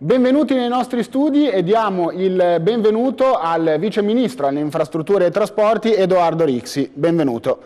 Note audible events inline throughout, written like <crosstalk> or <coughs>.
Benvenuti nei nostri studi e diamo il benvenuto al Vice Ministro alle Infrastrutture e Trasporti Edoardo Rixi. Benvenuto.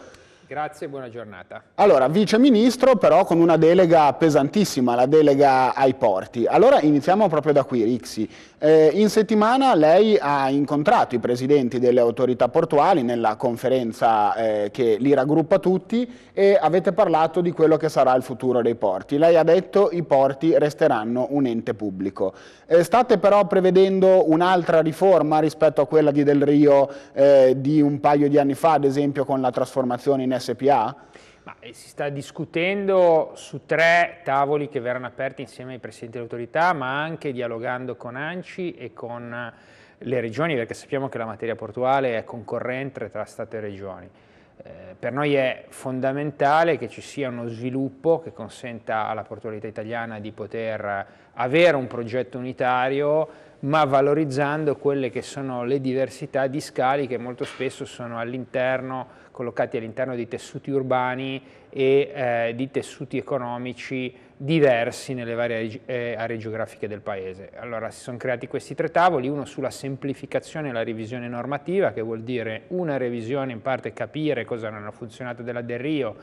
Grazie e buona giornata. Allora, vice ministro però con una delega pesantissima, la delega ai porti. Allora iniziamo proprio da qui, Rixi. Eh, in settimana lei ha incontrato i presidenti delle autorità portuali nella conferenza eh, che li raggruppa tutti e avete parlato di quello che sarà il futuro dei porti. Lei ha detto che i porti resteranno un ente pubblico. Eh, state però prevedendo un'altra riforma rispetto a quella di Del Rio eh, di un paio di anni fa, ad esempio con la trasformazione in SPA? Ma eh, si sta discutendo su tre tavoli che verranno aperti insieme ai presidenti dell'autorità, ma anche dialogando con ANCI e con le regioni, perché sappiamo che la materia portuale è concorrente tra Stato e regioni. Eh, per noi è fondamentale che ci sia uno sviluppo che consenta alla portualità italiana di poter avere un progetto unitario ma valorizzando quelle che sono le diversità di scali che molto spesso sono all'interno, collocati all'interno di tessuti urbani e eh, di tessuti economici diversi nelle varie eh, aree geografiche del Paese. Allora si sono creati questi tre tavoli, uno sulla semplificazione e la revisione normativa, che vuol dire una revisione in parte capire cosa non ha funzionato della Del Rio,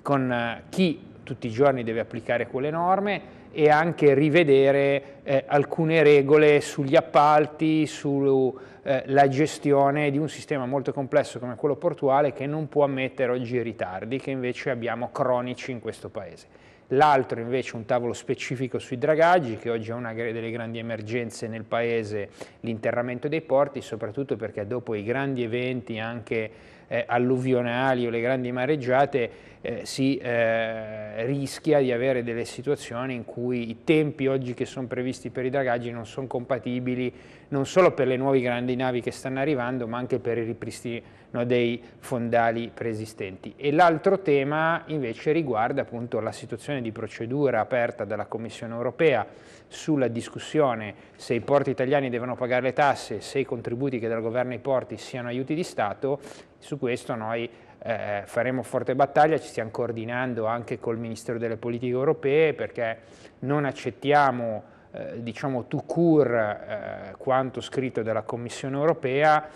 con eh, chi tutti i giorni deve applicare quelle norme e anche rivedere eh, alcune regole sugli appalti, sulla eh, gestione di un sistema molto complesso come quello portuale che non può ammettere oggi i ritardi che invece abbiamo cronici in questo Paese l'altro invece un tavolo specifico sui dragaggi che oggi è una delle grandi emergenze nel paese l'interramento dei porti soprattutto perché dopo i grandi eventi anche eh, alluvionali o le grandi mareggiate eh, si eh, rischia di avere delle situazioni in cui i tempi oggi che sono previsti per i dragaggi non sono compatibili non solo per le nuove grandi navi che stanno arrivando, ma anche per il ripristino dei fondali preesistenti. E l'altro tema invece riguarda appunto la situazione di procedura aperta dalla Commissione europea sulla discussione se i porti italiani devono pagare le tasse, se i contributi che dal governo ai porti siano aiuti di Stato, su questo noi eh, faremo forte battaglia, ci stiamo coordinando anche col Ministero delle Politiche Europee perché non accettiamo eh, diciamo tout court eh, quanto scritto dalla Commissione europea,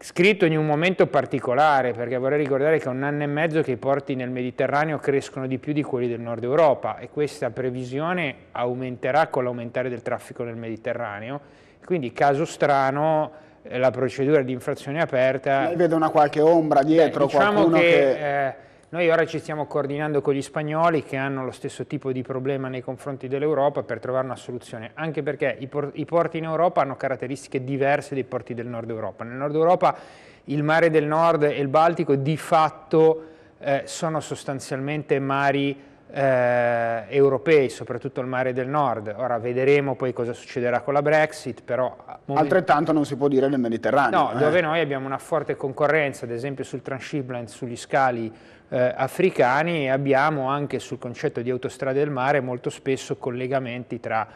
scritto in un momento particolare, perché vorrei ricordare che è un anno e mezzo che i porti nel Mediterraneo crescono di più di quelli del nord Europa e questa previsione aumenterà con l'aumentare del traffico nel Mediterraneo, quindi caso strano eh, la procedura di infrazione aperta... Lei vede una qualche ombra dietro, beh, diciamo qualcuno che... che eh, noi ora ci stiamo coordinando con gli spagnoli che hanno lo stesso tipo di problema nei confronti dell'Europa per trovare una soluzione, anche perché i, por i porti in Europa hanno caratteristiche diverse dai porti del nord Europa. Nel nord Europa il mare del nord e il Baltico di fatto eh, sono sostanzialmente mari eh, europei, soprattutto il mare del nord. Ora vedremo poi cosa succederà con la Brexit, però... Altrettanto non si può dire nel Mediterraneo. No, eh. dove noi abbiamo una forte concorrenza, ad esempio sul transshipment, sugli scali eh, africani abbiamo anche sul concetto di autostrade del mare molto spesso collegamenti tra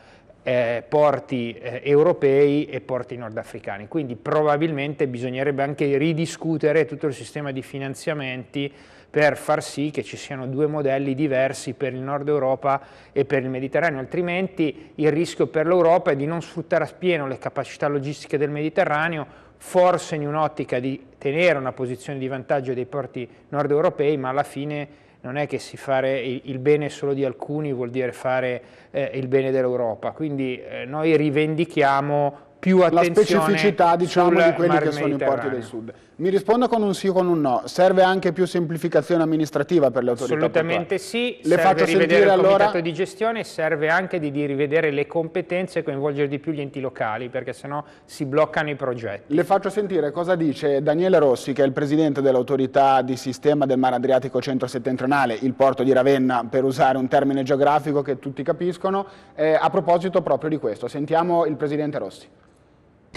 eh, porti eh, europei e porti nordafricani. Quindi probabilmente bisognerebbe anche ridiscutere tutto il sistema di finanziamenti per far sì che ci siano due modelli diversi per il nord Europa e per il Mediterraneo, altrimenti il rischio per l'Europa è di non sfruttare appieno le capacità logistiche del Mediterraneo forse in un'ottica di tenere una posizione di vantaggio dei porti nord europei, ma alla fine non è che si fare il bene solo di alcuni vuol dire fare eh, il bene dell'Europa, quindi eh, noi rivendichiamo più attenzione la specificità diciamo, di quelli che sono i porti del sud. Mi rispondo con un sì o con un no. Serve anche più semplificazione amministrativa per le autorità Assolutamente portuali. sì, le serve faccio rivedere il allora... comitato di gestione, serve anche di, rivedere le competenze e coinvolgere di più gli enti locali, perché sennò si bloccano i progetti. Le faccio sentire cosa dice Daniele Rossi, che è il presidente dell'autorità di sistema del Mar Adriatico Centro-Settentrionale, il porto di Ravenna, per usare un termine geografico che tutti capiscono, eh, a proposito proprio di questo. Sentiamo il presidente Rossi.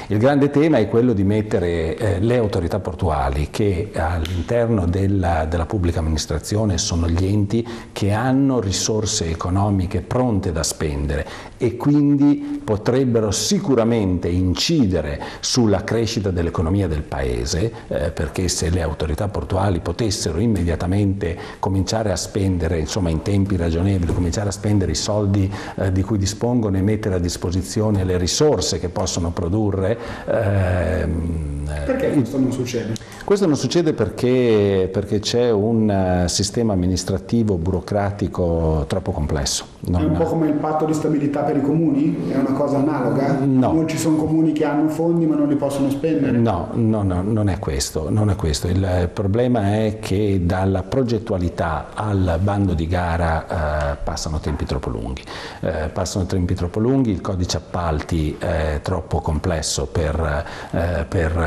Il grande tema è quello di mettere eh, le autorità portuali che all'interno della, della, pubblica amministrazione sono gli enti che hanno risorse economiche pronte da spendere e quindi potrebbero sicuramente incidere sulla crescita dell'economia del Paese eh, perché se le autorità portuali potessero immediatamente cominciare a spendere, insomma in tempi ragionevoli, cominciare a spendere i soldi eh, di cui dispongono e mettere a disposizione le risorse che possono produrre Ehm, perché questo non succede? Questo non succede perché, perché c'è un eh, sistema amministrativo burocratico troppo complesso. Non... È un po' come il patto di stabilità per i comuni? È una cosa analoga? No. Non ci sono comuni che hanno fondi ma non li possono spendere? No, no, no non, è questo, non è questo. Il eh, problema è che dalla progettualità al bando di gara eh, passano tempi troppo lunghi. Eh, passano tempi troppo lunghi, il codice appalti è troppo complesso complesso per, eh, per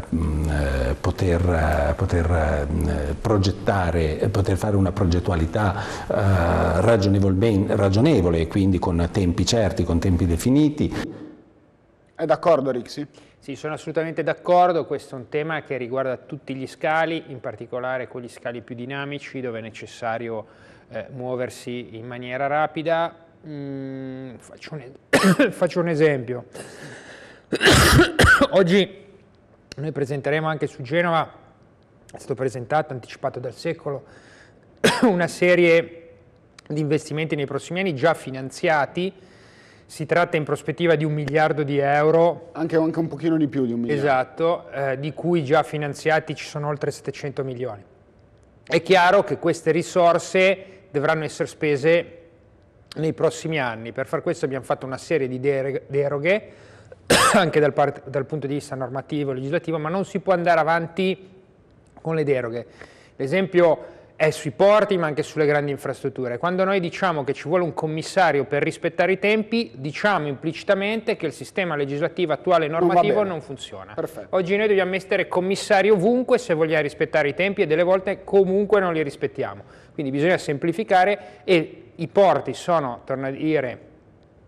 eh, mm, eh poter, poter, mm, progettare, poter fare una progettualità eh, ragionevole e quindi con tempi certi, con tempi definiti. È d'accordo Rixi? Sì, sono assolutamente d'accordo, questo è un tema che riguarda tutti gli scali, in particolare quegli scali più dinamici dove è necessario eh, muoversi in maniera rapida. Mm, faccio, un <coughs> faccio un esempio. <coughs> Oggi noi presenteremo anche su Genova, è stato presentato, anticipato dal secolo, <coughs> una serie di investimenti nei prossimi anni già finanziati, si tratta in prospettiva di un miliardo di euro. Anche, anche un pochino di più di un miliardo. Esatto, eh, di cui già finanziati ci sono oltre 700 milioni. È chiaro che queste risorse dovranno essere spese nei prossimi anni. Per far questo abbiamo fatto una serie di deroghe <coughs> anche dal, dal punto di vista normativo e legislativo, ma non si può andare avanti con le deroghe. L'esempio è sui porti ma anche sulle grandi infrastrutture. Quando noi diciamo che ci vuole un commissario per rispettare i tempi, diciamo implicitamente che il sistema legislativo attuale e normativo non, non funziona. Perfetto. Oggi noi dobbiamo mettere commissari ovunque se vogliamo rispettare i tempi e delle volte comunque non li rispettiamo. Quindi bisogna semplificare e i porti sono, torno a dire,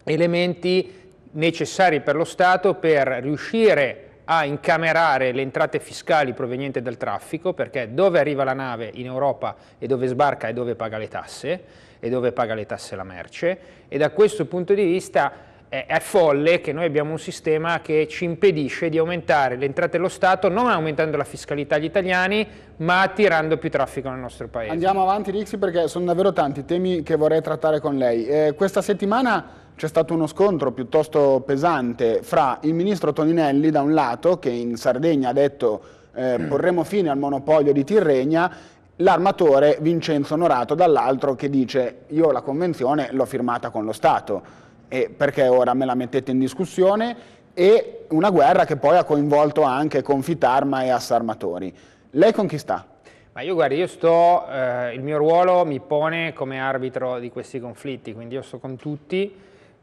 elementi necessari per lo Stato per riuscire a incamerare le entrate fiscali provenienti dal traffico, perché dove arriva la nave in Europa e dove sbarca e dove paga le tasse, e dove paga le tasse la merce, e da questo punto di vista è, è folle che noi abbiamo un sistema che ci impedisce di aumentare le entrate dello Stato, non aumentando la fiscalità agli italiani, ma attirando più traffico nel nostro paese. Andiamo avanti Rixi perché sono davvero tanti temi che vorrei trattare con lei. Eh, questa settimana c'è stato uno scontro piuttosto pesante fra il ministro Toninelli da un lato, che in Sardegna ha detto eh, mm. porremo fine al monopolio di Tirrenia, l'armatore Vincenzo Norato dall'altro che dice io la convenzione l'ho firmata con lo Stato e perché ora me la mettete in discussione e una guerra che poi ha coinvolto anche Confitarma e Assarmatori. Lei con chi sta? Ma io guardi, io sto, eh, il mio ruolo mi pone come arbitro di questi conflitti, quindi io sto con tutti,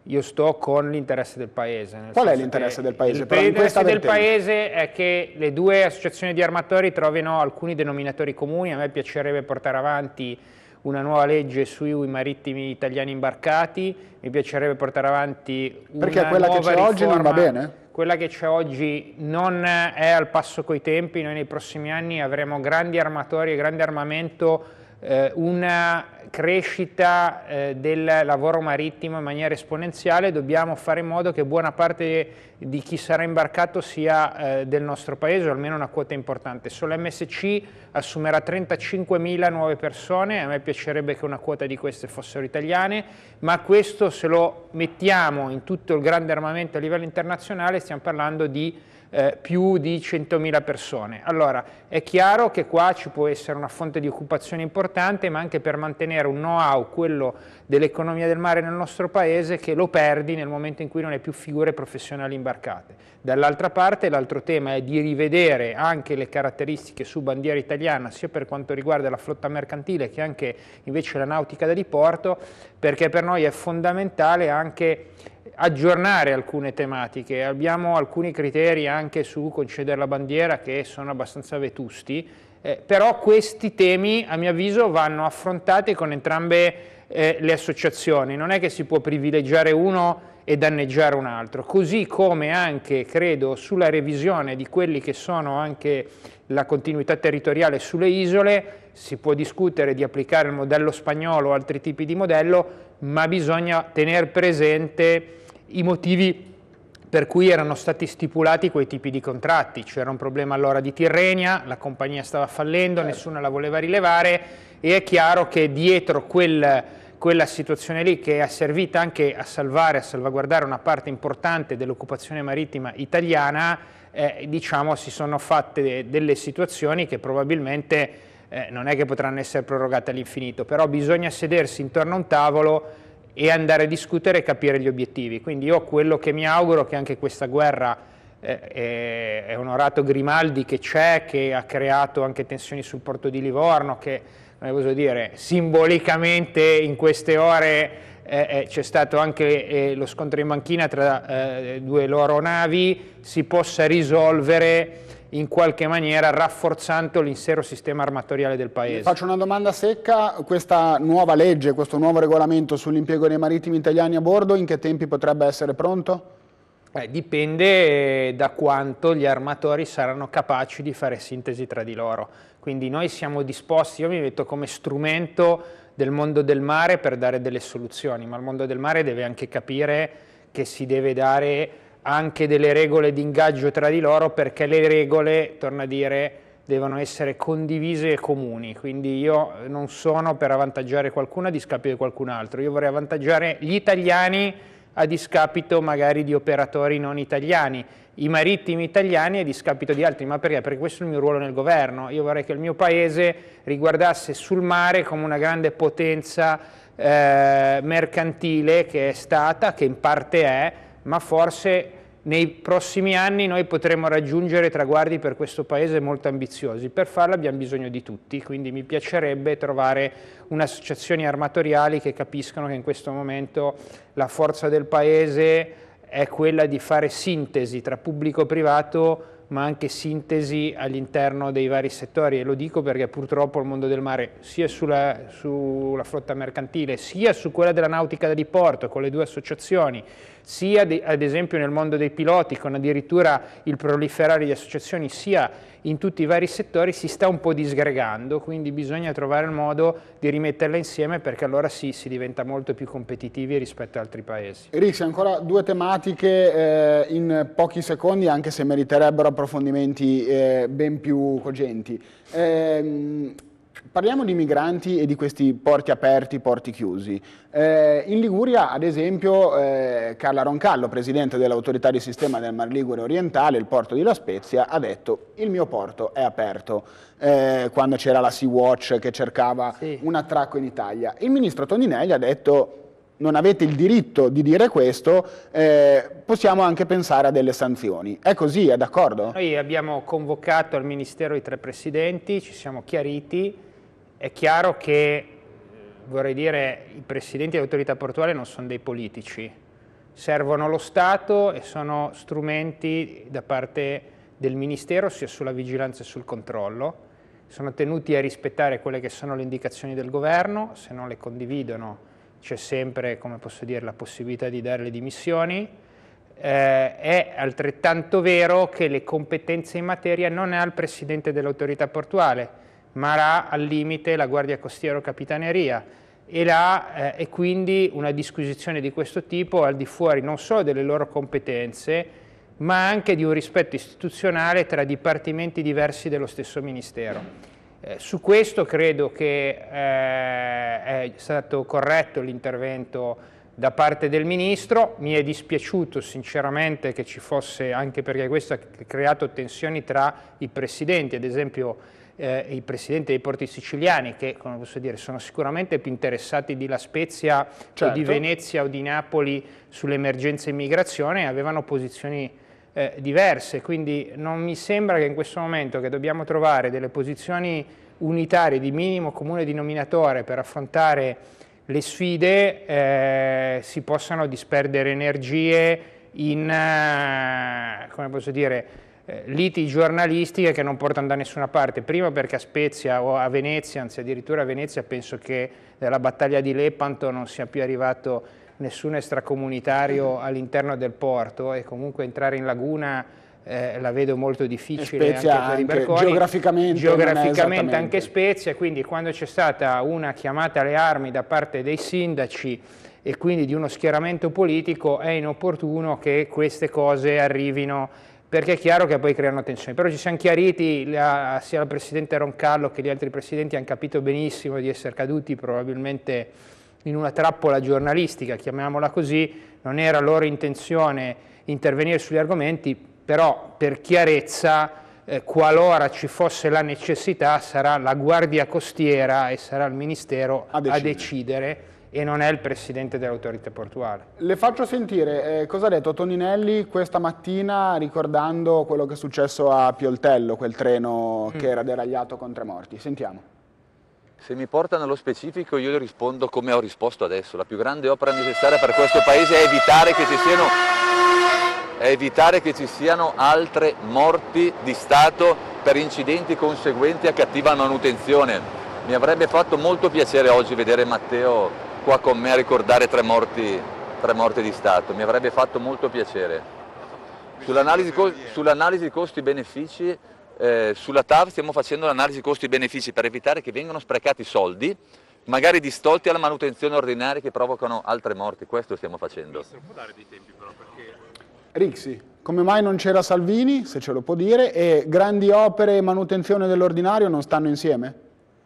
io sto con l'interesse del paese. Qual è l'interesse del paese? L'interesse del paese è che le due associazioni di armatori trovino alcuni denominatori comuni, a me piacerebbe portare avanti una nuova legge sui marittimi italiani imbarcati, mi piacerebbe portare avanti una Perché quella che c'è oggi non va bene? Quella che c'è oggi non è al passo coi tempi, noi nei prossimi anni avremo grandi armatori e grande armamento, eh, una crescita eh, del lavoro marittimo in maniera esponenziale, dobbiamo fare in modo che buona parte di chi sarà imbarcato sia eh, del nostro paese, o almeno una quota importante. Solo MSC assumerà 35.000 nuove persone, a me piacerebbe che una quota di queste fossero italiane, ma questo se lo mettiamo in tutto il grande armamento a livello internazionale stiamo parlando di eh, più di 100.000 persone. Allora, è chiaro che qua ci può essere una fonte di occupazione importante, ma anche per mantenere un know-how, quello dell'economia del mare nel nostro paese, che lo perdi nel momento in cui non hai più figure professionali imbarcate. Dall'altra parte, l'altro tema è di rivedere anche le caratteristiche su bandiera italiana, sia per quanto riguarda la flotta mercantile che anche invece la nautica da diporto, perché per noi è fondamentale anche aggiornare alcune tematiche, abbiamo alcuni criteri anche su concedere la bandiera che sono abbastanza vetusti, eh, però questi temi a mio avviso vanno affrontati con entrambe eh, le associazioni, non è che si può privilegiare uno e danneggiare un altro, così come anche credo sulla revisione di quelli che sono anche la continuità territoriale sulle isole, si può discutere di applicare il modello spagnolo o altri tipi di modello, ma bisogna tenere presente i motivi per cui erano stati stipulati quei tipi di contratti. C'era un problema allora di Tirrenia, la compagnia stava fallendo, certo. nessuno la voleva rilevare e è chiaro che dietro quel, quella situazione lì che è servita anche a salvare, a salvaguardare una parte importante dell'occupazione marittima italiana, eh, diciamo si sono fatte delle situazioni che probabilmente eh, non è che potranno essere prorogate all'infinito, però bisogna sedersi intorno a un tavolo e andare a discutere e capire gli obiettivi. Quindi io quello che mi auguro è che anche questa guerra eh, è onorato Grimaldi che c'è, che ha creato anche tensioni sul porto di Livorno, che dire, simbolicamente in queste ore eh, eh, c'è stato anche eh, lo scontro in banchina tra eh, due loro navi, si possa risolvere in qualche maniera rafforzando l'intero sistema armatoriale del Paese. Faccio una domanda secca, questa nuova legge, questo nuovo regolamento sull'impiego dei marittimi italiani a bordo, in che tempi potrebbe essere pronto? Eh, dipende da quanto gli armatori saranno capaci di fare sintesi tra di loro. Quindi noi siamo disposti, io mi metto come strumento del mondo del mare per dare delle soluzioni, ma il mondo del mare deve anche capire che si deve dare anche delle regole di ingaggio tra di loro perché le regole, torna a dire, devono essere condivise e comuni, quindi io non sono per avvantaggiare qualcuno a discapito di qualcun altro, io vorrei avvantaggiare gli italiani a discapito magari di operatori non italiani, i marittimi italiani a discapito di altri, ma perché? Perché questo è il mio ruolo nel governo, io vorrei che il mio paese riguardasse sul mare come una grande potenza eh, mercantile che è stata, che in parte è, ma forse nei prossimi anni noi potremo raggiungere traguardi per questo Paese molto ambiziosi. Per farlo abbiamo bisogno di tutti, quindi mi piacerebbe trovare un'associazione armatoriale che capiscano che in questo momento la forza del Paese è quella di fare sintesi tra pubblico e privato ma anche sintesi all'interno dei vari settori e lo dico perché purtroppo il mondo del mare sia sulla, sulla flotta mercantile sia su quella della nautica da diporto con le due associazioni sia ad esempio nel mondo dei piloti, con addirittura il proliferare di associazioni, sia in tutti i vari settori, si sta un po' disgregando, quindi bisogna trovare il modo di rimetterla insieme perché allora sì, si diventa molto più competitivi rispetto ad altri paesi. Rix, ancora due tematiche eh, in pochi secondi, anche se meriterebbero approfondimenti eh, ben più cogenti. Eh, Parliamo di migranti e di questi porti aperti, porti chiusi. Eh, in Liguria, ad esempio, eh, Carla Roncallo, presidente dell'autorità di sistema del Mar Ligure Orientale, il porto di La Spezia, ha detto il mio porto è aperto eh, quando c'era la Sea-Watch che cercava sì. un attracco in Italia. Il ministro Toninelli ha detto non avete il diritto di dire questo, eh, possiamo anche pensare a delle sanzioni. È così, è d'accordo? Noi abbiamo convocato al Ministero i tre presidenti, ci siamo chiariti, è chiaro che, eh, vorrei dire, i presidenti dell'autorità portuale non sono dei politici, servono lo Stato e sono strumenti da parte del Ministero sia sulla vigilanza e sul controllo, sono tenuti a rispettare quelle che sono le indicazioni del governo, se non le condividono c'è sempre, come posso dire, la possibilità di dare le dimissioni, eh, è altrettanto vero che le competenze in materia non è al Presidente dell'autorità portuale, ma l'ha al limite la Guardia Costiera o Capitaneria e, là, eh, e quindi una disquisizione di questo tipo al di fuori non solo delle loro competenze, ma anche di un rispetto istituzionale tra dipartimenti diversi dello stesso Ministero. Eh, su questo credo che eh, è stato corretto l'intervento da parte del Ministro, mi è dispiaciuto sinceramente che ci fosse, anche perché questo ha creato tensioni tra i Presidenti, ad esempio eh, i presidenti dei porti siciliani che dire, sono sicuramente più interessati di La Spezia certo. o di certo. Venezia o di Napoli sull'emergenza immigrazione avevano posizioni eh, diverse, quindi non mi sembra che in questo momento che dobbiamo trovare delle posizioni unitarie di minimo comune denominatore per affrontare le sfide eh, si possano disperdere energie in, eh, come posso dire, eh, liti giornalistiche che non portano da nessuna parte. Prima perché a Spezia o a Venezia, anzi addirittura a Venezia, penso che nella battaglia di Lepanto non sia più arrivato nessun extracomunitario mm-hmm. all'interno del porto e comunque entrare in laguna eh, la vedo molto difficile anche per i barconi. Geograficamente, geograficamente anche Spezia, quindi quando c'è stata una chiamata alle armi da parte dei sindaci e quindi di uno schieramento politico è inopportuno che queste cose arrivino perché è chiaro che poi creano tensioni. Però ci siamo chiariti, sia il Presidente Roncallo che gli altri Presidenti hanno capito benissimo di essere caduti probabilmente in una trappola giornalistica, chiamiamola così, non era loro intenzione intervenire sugli argomenti, però per chiarezza, eh, qualora ci fosse la necessità, sarà la Guardia Costiera e sarà il Ministero a decidere. A decidere e non è il presidente dell'autorità portuale. Le faccio sentire eh, cosa ha detto Toninelli questa mattina ricordando quello che è successo a Pioltello, quel treno mm. che era deragliato con tre morti. Sentiamo. Se mi porta nello specifico io le rispondo come ho risposto adesso. La più grande opera necessaria per questo Paese è evitare che ci siano, evitare che ci siano altre morti di Stato per incidenti conseguenti a cattiva manutenzione. Mi avrebbe fatto molto piacere oggi vedere Matteo qua con me a ricordare tre morti, tre morti di Stato. Mi avrebbe fatto molto piacere. Sull'analisi, sull'analisi costi-benefici eh, sulla TAV stiamo facendo l'analisi costi-benefici per evitare che vengano sprecati soldi magari distolti alla manutenzione ordinaria che provocano altre morti, questo stiamo facendo. Rixi, come mai non c'era Salvini, se ce lo può dire, e grandi opere e manutenzione dell'ordinario non stanno insieme?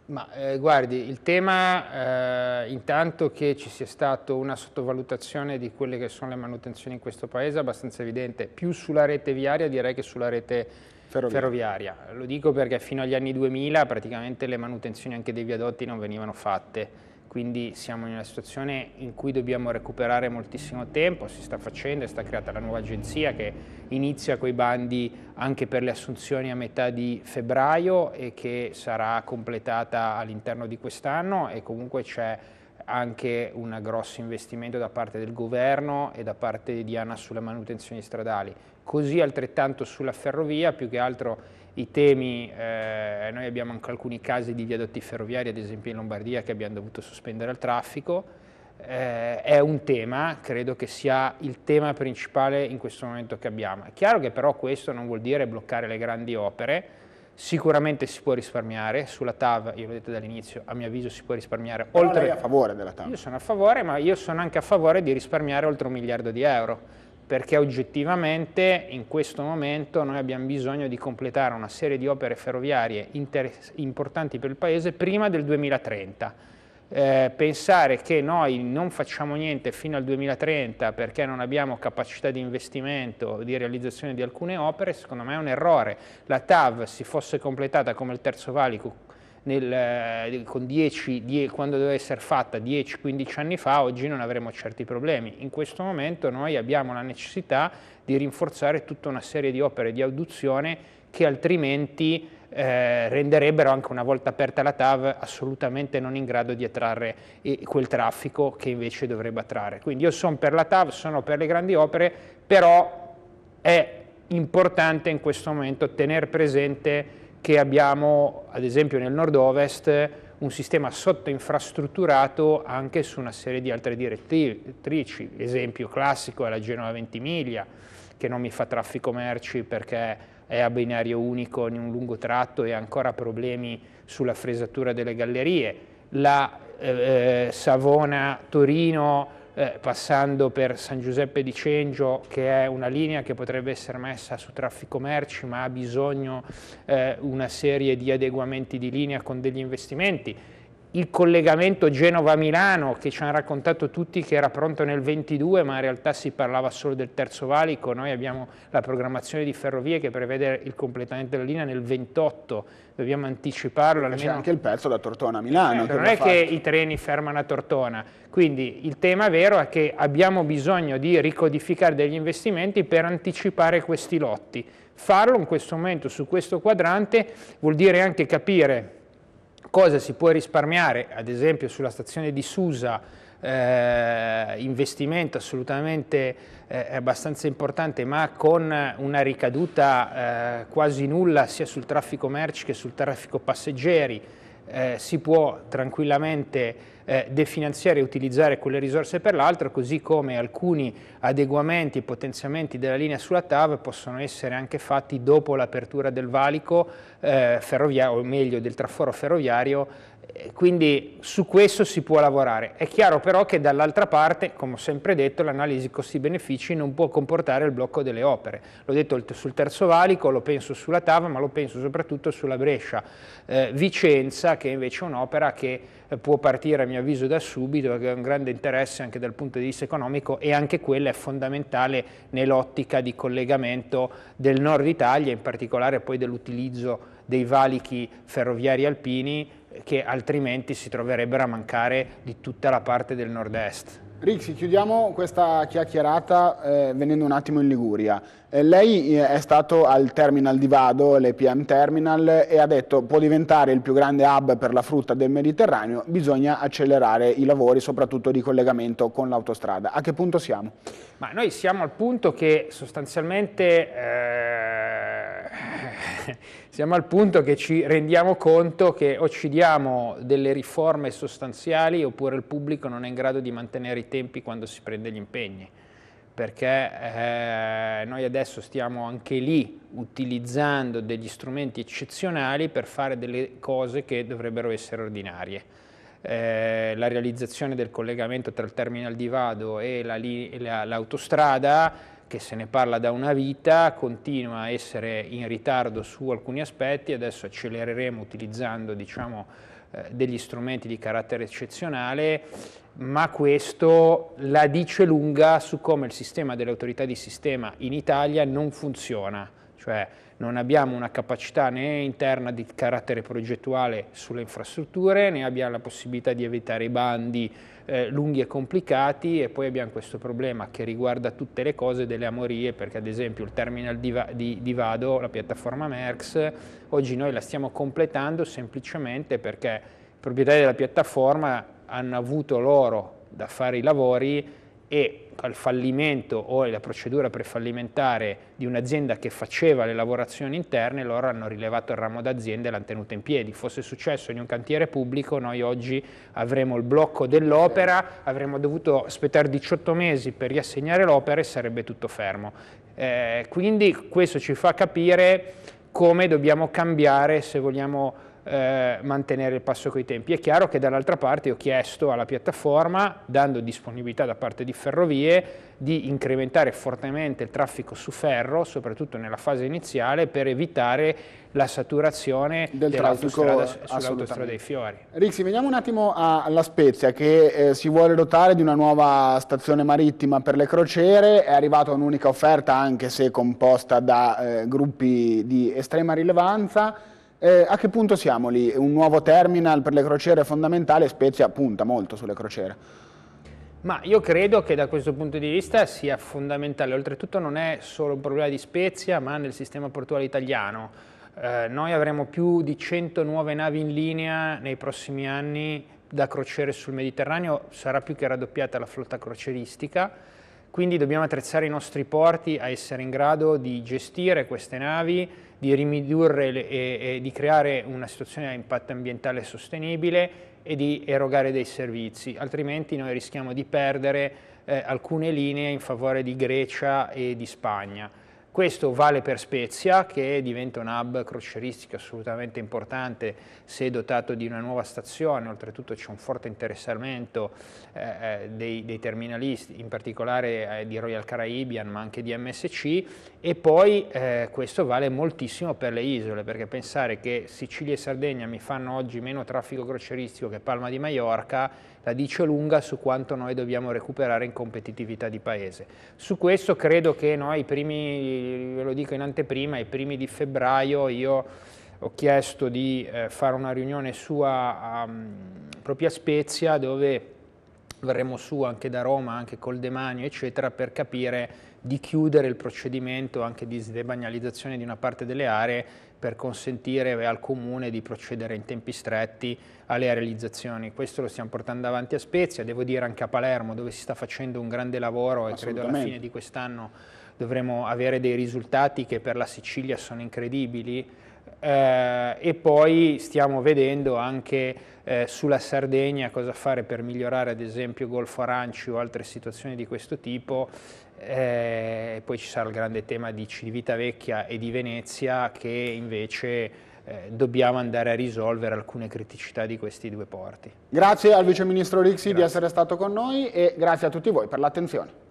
Ma eh, guardi, il tema eh, intanto che ci sia stata una sottovalutazione di quelle che sono le manutenzioni in questo paese è abbastanza evidente, più sulla rete viaria direi che sulla rete ferroviaria. ferroviaria. Lo dico perché fino agli anni 2000 praticamente le manutenzioni anche dei viadotti non venivano fatte quindi siamo in una situazione in cui dobbiamo recuperare moltissimo tempo, si sta facendo, è stata creata la nuova agenzia che inizia coi bandi anche per le assunzioni a metà di febbraio e che sarà completata all'interno di quest'anno e comunque c'è anche un grosso investimento da parte del governo e da parte di Diana sulle manutenzioni stradali. Così altrettanto sulla ferrovia, più che altro i temi, eh, noi abbiamo anche alcuni casi di viadotti ferroviari, ad esempio in Lombardia, che abbiamo dovuto sospendere al traffico, eh, è un tema, credo che sia il tema principale in questo momento che abbiamo. È chiaro che però questo non vuol dire bloccare le grandi opere, sicuramente si può risparmiare, sulla TAV, io l'ho detto dall'inizio, a mio avviso si può risparmiare Oltre... però oltre... a favore della TAV? Io sono a favore, ma io sono anche a favore di risparmiare oltre un miliardo di euro perché oggettivamente in questo momento noi abbiamo bisogno di completare una serie di opere ferroviarie importanti per il Paese prima del 2030. Eh, pensare che noi non facciamo niente fino al 2030 perché non abbiamo capacità di investimento, di realizzazione di alcune opere, secondo me è un errore. La TAV, si fosse completata come il Terzo Valico, nel, eh, dieci, die, quando doveva essere fatta 10-15 anni fa, oggi non avremo certi problemi. In questo momento noi abbiamo la necessità di rinforzare tutta una serie di opere di audizione che altrimenti eh, renderebbero anche una volta aperta la TAV assolutamente non in grado di attrarre eh, quel traffico che invece dovrebbe attrarre. Quindi io sono per la TAV, sono per le grandi opere, però è importante in questo momento tenere presente che abbiamo, ad esempio nel nord-ovest, un sistema sottoinfrastrutturato anche su una serie di altre direttrici. L'esempio classico è la Genova Ventimiglia, che non mi fa traffico merci perché è a binario unico in un lungo tratto e ha ancora problemi sulla fresatura delle gallerie. La eh, eh Savona-Torino eh, passando per San Giuseppe di Cengio, che è una linea che potrebbe essere messa su traffico merci, ma ha bisogno eh, una serie di adeguamenti di linea con degli investimenti il collegamento Genova-Milano che ci hanno raccontato tutti che era pronto nel 22 ma in realtà si parlava solo del terzo valico, noi abbiamo la programmazione di ferrovie che prevede il completamento della linea nel 28, dobbiamo anticiparlo. Almeno... C'è anche il pezzo da Tortona a Milano. Eh, non è fatto. che i treni fermano a Tortona, quindi il tema vero è che abbiamo bisogno di ricodificare degli investimenti per anticipare questi lotti. Farlo in questo momento su questo quadrante vuol dire anche capire cosa si può risparmiare, ad esempio sulla stazione di Susa, eh, investimento assolutamente eh, abbastanza importante ma con una ricaduta eh, quasi nulla sia sul traffico merci che sul traffico passeggeri, eh, si può tranquillamente eh, definanziare e utilizzare quelle risorse per l'altro, così come alcuni adeguamenti e potenziamenti della linea sulla TAV possono essere anche fatti dopo l'apertura del valico eh, ferroviario, o meglio del traforo ferroviario, quindi su questo si può lavorare. È chiaro però che dall'altra parte, come ho sempre detto, l'analisi costi-benefici non può comportare il blocco delle opere. L'ho detto sul Terzo Valico, lo penso sulla Tava, ma lo penso soprattutto sulla Brescia. Eh, Vicenza, che invece è un'opera che eh, può partire a mio avviso da subito, che ha un grande interesse anche dal punto di vista economico e anche quella è fondamentale nell'ottica di collegamento del nord Italia, in particolare poi dell'utilizzo dei valichi ferroviari alpini che altrimenti si troverebbero a mancare di tutta la parte del nord-est. Rixi, chiudiamo questa chiacchierata eh, venendo un attimo in Liguria. Eh, lei eh, è stato al terminal di Vado, l'EPM Terminal, e ha detto che può diventare il più grande hub per la frutta del Mediterraneo, bisogna accelerare i lavori, soprattutto di collegamento con l'autostrada. A che punto siamo? Ma noi siamo al punto che sostanzialmente... Eh <laughs> siamo al punto che ci rendiamo conto che o ci diamo delle riforme sostanziali oppure il pubblico non è in grado di mantenere i tempi quando si prende gli impegni perché eh, noi adesso stiamo anche lì utilizzando degli strumenti eccezionali per fare delle cose che dovrebbero essere ordinarie. Eh, la realizzazione del collegamento tra il terminal di Vado e l'autostrada la, che se ne parla da una vita, continua a essere in ritardo su alcuni aspetti, adesso accelereremo utilizzando diciamo, eh, degli strumenti di carattere eccezionale, ma questo la dice lunga su come il sistema delle autorità di sistema in Italia non funziona, cioè non abbiamo una capacità né interna di carattere progettuale sulle infrastrutture, né abbiamo la possibilità di evitare i bandi eh, lunghi e complicati e poi abbiamo questo problema che riguarda tutte le cose delle amorie perché ad esempio il terminal di, di, di Vado, la piattaforma Merx, oggi noi la stiamo completando semplicemente perché i proprietari della piattaforma hanno avuto loro da fare i lavori e al fallimento o alla procedura prefallimentare di un'azienda che faceva le lavorazioni interne, loro hanno rilevato il ramo d'azienda e l'hanno tenuto in piedi. Fosse successo in un cantiere pubblico, noi oggi avremo il blocco dell'opera, avremmo dovuto aspettare 18 mesi per riassegnare l'opera e sarebbe tutto fermo. Eh, quindi questo ci fa capire come dobbiamo cambiare se vogliamo eh, mantenere il passo coi tempi. È chiaro che dall'altra parte ho chiesto alla piattaforma, dando disponibilità da parte di Ferrovie, di incrementare fortemente il traffico su ferro, soprattutto nella fase iniziale, per evitare la saturazione del traffico sull'autostrada dei fiori. Rixi, veniamo un attimo alla Spezia che eh, si vuole dotare di una nuova stazione marittima per le crociere, è arrivata un'unica offerta anche se composta da eh, gruppi di estrema rilevanza, eh, a che punto siamo lì? Un nuovo terminal per le crociere è fondamentale, Spezia punta molto sulle crociere. Ma io credo che da questo punto di vista sia fondamentale, oltretutto non è solo un problema di Spezia ma nel sistema portuale italiano. Eh, noi avremo più di 100 nuove navi in linea nei prossimi anni da crociere sul Mediterraneo, sarà più che raddoppiata la flotta croceristica, quindi dobbiamo attrezzare i nostri porti a essere in grado di gestire queste navi, di ridurre e, e di creare una situazione a impatto ambientale sostenibile e di erogare dei servizi, altrimenti noi rischiamo di perdere eh, alcune linee in favore di Grecia e di Spagna. Questo vale per Spezia, che diventa un hub croceristico assolutamente importante se dotato di una nuova stazione, oltretutto c'è un forte interessamento eh, eh dei, dei, terminalisti, in particolare eh, di Royal Caribbean, ma anche di MSC, e poi eh, questo vale moltissimo per le isole, perché pensare che Sicilia e Sardegna mi fanno oggi meno traffico croceristico che Palma di Maiorca la dice lunga su quanto noi dobbiamo recuperare in competitività di paese. Su questo credo che noi, i primi, ve lo dico in anteprima, i primi di febbraio io ho chiesto di eh, fare una riunione sua a, mm, proprio a Spezia dove verremo su anche da Roma, anche col Demanio, eccetera, per capire di chiudere il procedimento anche di sdebagnalizzazione di una parte delle aree per consentire al Comune di procedere in tempi stretti alle realizzazioni. Questo lo stiamo portando avanti a Spezia, devo dire anche a Palermo dove si sta facendo un grande lavoro e credo alla fine di quest'anno dovremo avere dei risultati che per la Sicilia sono incredibili. Eh, e poi stiamo vedendo anche eh, sulla Sardegna cosa fare per migliorare ad esempio Golfo Aranci o altre situazioni di questo tipo eh, poi ci sarà il grande tema di Civitavecchia e di Venezia che invece eh, dobbiamo andare a risolvere alcune criticità di questi due porti. Grazie al Vice Ministro Rixi grazie. di essere stato con noi e grazie a tutti voi per l'attenzione.